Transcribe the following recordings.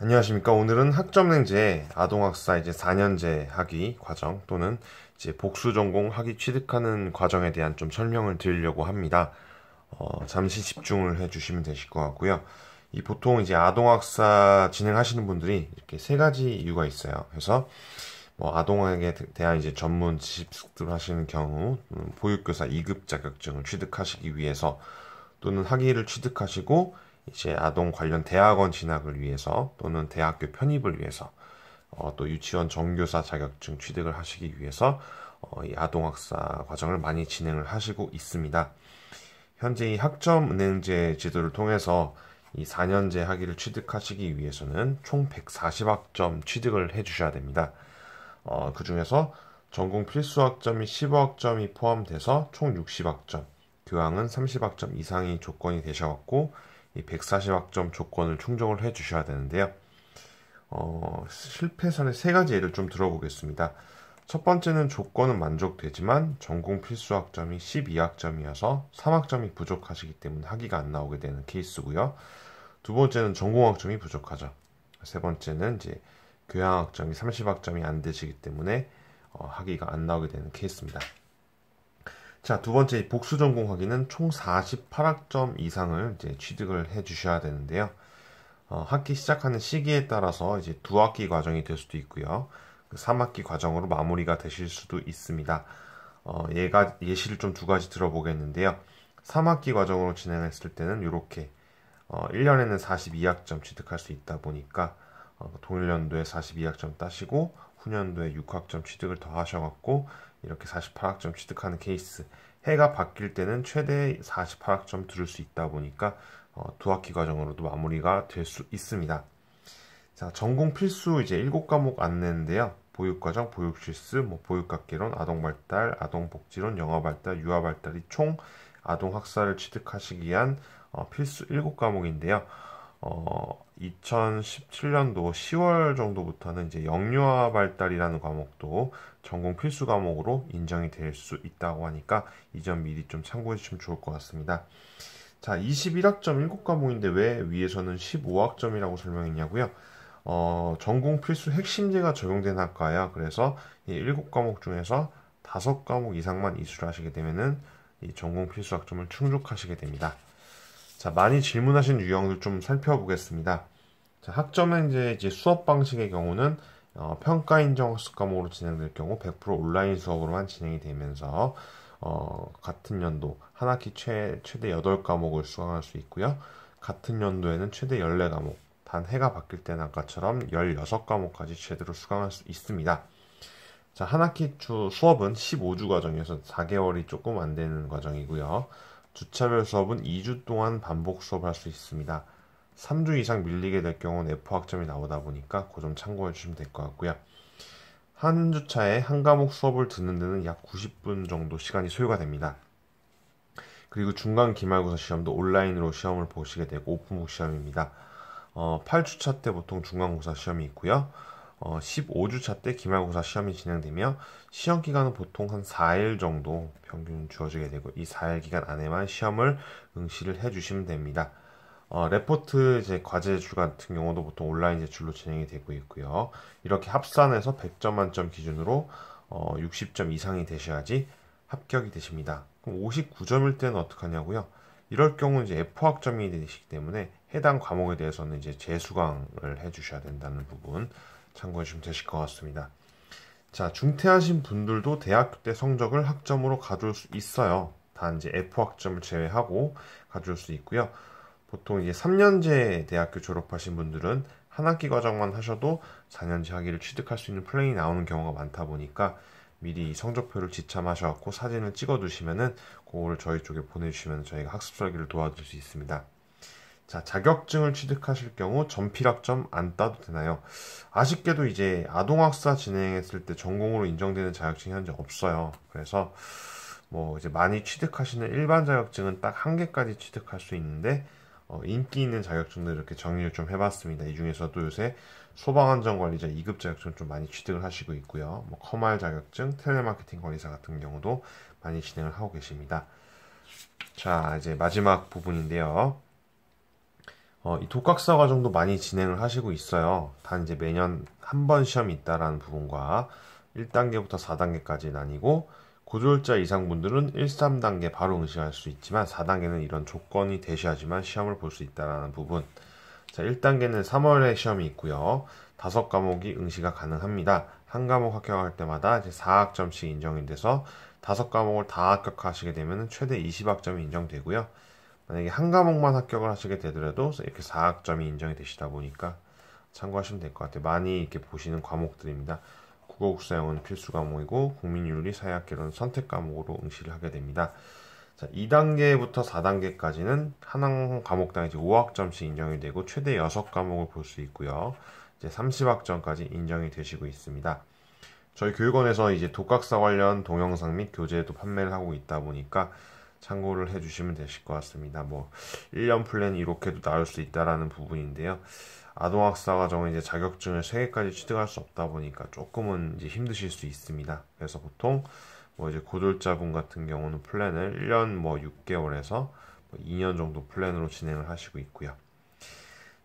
안녕하십니까. 오늘은 학점냉제 아동학사 이제 4년제 학위 과정 또는 이제 복수 전공 학위 취득하는 과정에 대한 좀 설명을 드리려고 합니다. 어, 잠시 집중을 해주시면 되실 것 같고요. 이 보통 이제 아동학사 진행하시는 분들이 이렇게 세 가지 이유가 있어요. 그래서 뭐아동학에 대한 이제 전문 지식습을 하시는 경우 음, 보육교사 2급 자격증을 취득하시기 위해서 또는 학위를 취득하시고 이제 아동 관련 대학원 진학을 위해서 또는 대학교 편입을 위해서 어, 또 유치원 정교사 자격증 취득을 하시기 위해서 어, 이 아동학사 과정을 많이 진행을 하시고 있습니다. 현재 이 학점은행제 지도를 통해서 이 4년제 학위를 취득하시기 위해서는 총 140학점 취득을 해주셔야 됩니다. 어, 그 중에서 전공 필수 학점이 15학점이 포함돼서 총 60학점, 교황은 30학점 이상이 조건이 되셔갖고 이 140학점 조건을 충족을 해 주셔야 되는데요. 어, 실패 선의 세 가지 예를 좀 들어보겠습니다. 첫 번째는 조건은 만족되지만 전공 필수 학점이 12학점이어서 3학점이 부족하시기 때문에 학위가 안 나오게 되는 케이스고요. 두 번째는 전공 학점이 부족하죠. 세 번째는 이제 교양 학점이 30학점이 안 되시기 때문에 어, 학위가 안 나오게 되는 케이스입니다. 자, 두 번째 복수 전공하기는 총 48학점 이상을 이제 취득을 해 주셔야 되는데요. 어, 학기 시작하는 시기에 따라서 이제 두 학기 과정이 될 수도 있고요. 3학기 그 과정으로 마무리가 되실 수도 있습니다. 어, 예가, 예시를 좀 두 가지 들어보겠는데요. 3학기 과정으로 진행했을 때는 이렇게 어, 1년에는 42학점 취득할 수 있다 보니까 어, 동일 연도에 42학점 따시고 2 0 9년도에 6학점 취득을 더 하셔갖고 이렇게 48학점 취득하는 케이스 해가 바뀔 때는 최대 48학점 들을 수 있다 보니까 어, 두 학기 과정으로도 마무리가 될 수 있습니다. 자, 전공 필수 이제 7과목 안내인데요. 보육과정, 보육실습, 뭐 보육학개론, 아동발달, 아동복지론, 영어발달, 유아발달이 총 아동학사를 취득하시기 위한 어, 필수 7과목인데요. 어, 2017년도 10월 정도부터는 이제 영유아 발달이라는 과목도 전공 필수 과목으로 인정이 될 수 있다고 하니까 이 점 미리 좀 참고해 주시면 좋을 것 같습니다. 자, 21학점 7과목인데 왜 위에서는 15학점이라고 설명했냐고요? 어, 전공 필수 핵심제가 적용된 학과야. 그래서 이 7과목 중에서 5과목 이상만 이수를 하시게 되면은 이 전공 필수 학점을 충족하시게 됩니다. 자, 많이 질문하신 유형을좀 살펴보겠습니다. 자, 학점은 이제, 이제 수업 방식의 경우는 어, 평가 인정 학습 과목으로 진행될 경우 100% 온라인 수업으로만 진행이 되면서 어, 같은 연도 한 학기 최, 최대 8과목을 수강할 수 있고요. 같은 연도에는 최대 14과목, 단 해가 바뀔 때는 아까처럼 16과목까지 제대로 수강할 수 있습니다. 자, 한 학기 주 수업은 15주 과정이어서 4개월이 조금 안 되는 과정이고요. 주차별 수업은 2주 동안 반복 수업할 을수 있습니다. 3주 이상 밀리게 될 경우는 F 학점이 나오다 보니까 그 점 참고해 주시면 될 것 같고요. 한 주차에 한 과목 수업을 듣는 데는 약 90분 정도 시간이 소요가 됩니다. 그리고 중간 기말고사 시험도 온라인으로 시험을 보시게 되고 오픈북 시험입니다. 어, 8주차 때 보통 중간고사 시험이 있고요. 어, 15주차 때 기말고사 시험이 진행되며 시험 기간은 보통 한 4일 정도 평균 주어지게 되고 이 4일 기간 안에만 시험을 응시를 해주시면 됩니다. 어, 레포트 제 과제 제출 같은 경우도 보통 온라인 제출로 진행이 되고 있고요. 이렇게 합산해서 100점 만점 기준으로 어, 60점 이상이 되셔야지 합격이 되십니다. 그럼 59점일 때는 어떡하냐고요? 이럴 경우 이제 F 학점이 되시기 때문에 해당 과목에 대해서는 이제 재수강을 해주셔야 된다는 부분 참고하시면 되실 것 같습니다. 자, 중퇴하신 분들도 대학교 때 성적을 학점으로 가져올 수 있어요. 단지 F 학점을 제외하고 가져올 수 있고요. 보통 이제 3년제 대학교 졸업하신 분들은 한 학기 과정만 하셔도 4년제 학위를 취득할 수 있는 플랜이 나오는 경우가 많다 보니까 미리 성적표를 지참하셔갖고 사진을 찍어두시면은 그거를 저희 쪽에 보내주시면 저희가 학습 설계를 도와줄 수 있습니다. 자, 자격증을 취득하실 경우 전필학점 안 따도 되나요? 아쉽게도 이제 아동학사 진행했을 때 전공으로 인정되는 자격증이 현재 없어요. 그래서 뭐 이제 많이 취득하시는 일반 자격증은 딱 한 개까지 취득할 수 있는데 어, 인기 있는 자격증들 이렇게 정리를 좀 해봤습니다. 이 중에서도 요새 소방안전관리자 2급 자격증 좀 많이 취득을 하시고 있고요. 뭐 커말 자격증, 텔레마케팅 관리사 같은 경우도 많이 진행을 하고 계십니다. 자, 이제 마지막 부분인데요. 어, 이 독학사 과정도 많이 진행을 하시고 있어요. 단 이제 매년 한 번 시험이 있다라는 부분과 1단계부터 4단계까지 나뉘고 고졸자 이상 분들은 1, 3단계 바로 응시할 수 있지만 4단계는 이런 조건이 대시하지만 시험을 볼 수 있다라는 부분. 자, 1단계는 3월에 시험이 있고요. 다섯 과목이 응시가 가능합니다. 한 과목 합격할 때마다 이제 4학점씩 인정이 돼서 다섯 과목을다 합격하시게 되면 최대 20학점이 인정되고요. 만약에 한 과목만 합격을 하시게 되더라도 이렇게 4학점이 인정이 되시다 보니까 참고하시면 될 것 같아요. 많이 이렇게 보시는 과목들입니다. 국어, 국사, 영어는 필수 과목이고 국민윤리, 사회학계론 선택 과목으로 응시를 하게 됩니다. 자, 2단계부터 4단계까지는 한 과목당 이제 5학점씩 인정이 되고 최대 6과목을 볼 수 있고요. 이제 30학점까지 인정이 되시고 있습니다. 저희 교육원에서 이제 독학사 관련 동영상 및 교재도 판매를 하고 있다 보니까 참고를 해주시면 되실 것 같습니다. 뭐 1년 플랜 이렇게도 나올 수 있다라는 부분인데요. 아동학사 과정은 이제 자격증을 3개까지 취득할 수 없다 보니까 조금은 이제 힘드실 수 있습니다. 그래서 보통 뭐 이제 고졸자분 같은 경우는 플랜을 1년 뭐 6개월에서 2년 뭐 정도 플랜으로 진행을 하시고 있고요.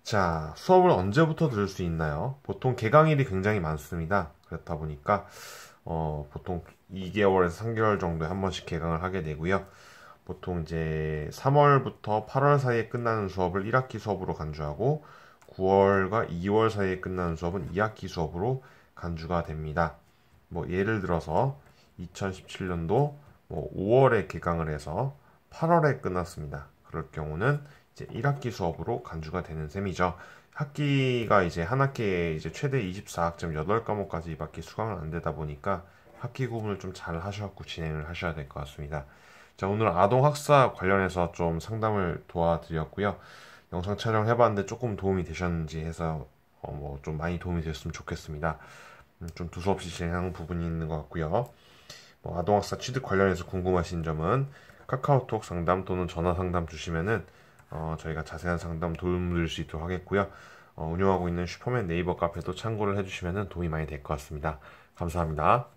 자, 수업을 언제부터 들을 수 있나요? 보통 개강일이 굉장히 많습니다. 그렇다 보니까 어, 보통 2개월에서 3개월 정도에 한 번씩 개강을 하게 되고요. 보통 이제 3월부터 8월 사이에 끝나는 수업을 1학기 수업으로 간주하고 9월과 2월 사이에 끝나는 수업은 2학기 수업으로 간주가 됩니다. 뭐 예를 들어서 2017년도 뭐 5월에 개강을 해서 8월에 끝났습니다. 그럴 경우는 이제 1학기 수업으로 간주가 되는 셈이죠. 학기가 이제 한 학기에 이제 최대 24학점 8과목까지밖에 이 수강을 안 되다 보니까 학기 구분을 좀 잘 하셔갖고 진행을 하셔야 될 것 같습니다. 자, 오늘 아동 학사 관련해서 좀 상담을 도와드렸고요. 영상 촬영을 해봤는데 조금 도움이 되셨는지 해서 어, 뭐좀 많이 도움이 됐으면 좋겠습니다. 음, 좀 두서없이 진행한 부분이 있는 것 같고요. 뭐 아동학사 취득 관련해서 궁금하신 점은 카카오톡 상담 또는 전화 상담 주시면은 어, 저희가 자세한 상담 도움 드릴 수 있도록 하겠고요. 어, 운영하고 있는 슈퍼맨 네이버 카페도 참고를 해주시면 도움이 많이 될 것 같습니다. 감사합니다.